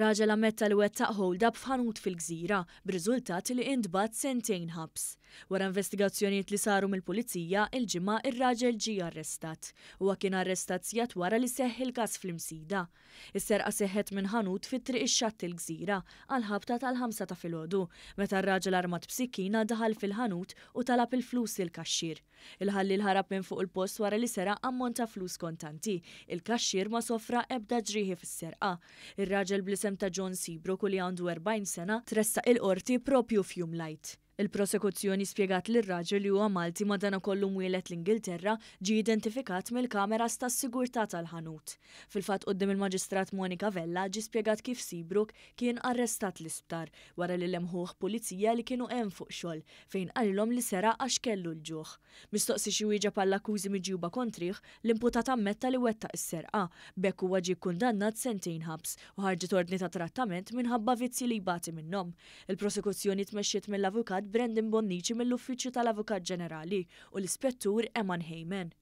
Raġel ammetta li wettaq hold b'ħanut f'ħanut fil-gżira, b'riżultat li indbat sentejn ħabs. Wara investigazzjonijiet li saru mill-pulizija, il-ġimgħa ir-raġel ġie arrestat. Huwa kien arrestat sjat wara li seħħ il-każ fl-imsida. Is-serqa seħet minn ħanut fit-triq ix-xatt il-gżira għal ħabta tal-ħamsa ta' filgħodu meta r-raġel armat b'sikkina daħal fil-ħanut u talab il-flus il-kaxxir. Il-ħalli l-ħarab minn fuq il-post wara li sera ammont ta' flus kontanti. Il-kaxxir ma sofra ebda ġrieħi fis-serqa. Ir-raġel blisem ta' John Seabrook u li għandu 40 sena tressa il-qorti propju fjum lajt. Il-prosekuzzjoni spiegat l raġel li huwa Malti madana kollu mwielet l-Ingilterra ġi identifikat mill kamera tas sigurtà tal-ħanut. Fil-fatt qoddim il-Maġistrat Monika Vella ġi spiegat kif Sibruk kien arrestat l-isptar wara li lemħuħ pulizija li kienu hemm fuq xogħol fejn qalilhom li sera għax kellu l-ġuħ. Mistoqsi xi wieġeb pall-akkużi miġjuba kontriħ l-imputat ammetta li wetta is-serqa bekk huwa ġi kundannat sentejn ħabs u ħarġet ordni ta' trattament minħabba vizzi li jbati minnhom. Il-prosekuzzjoni tmexxiet mill-avukat Brandon Bonnici mill-Uffiċċju tal-Avukat Ġenerali u l-Ispettur Eman Heyman.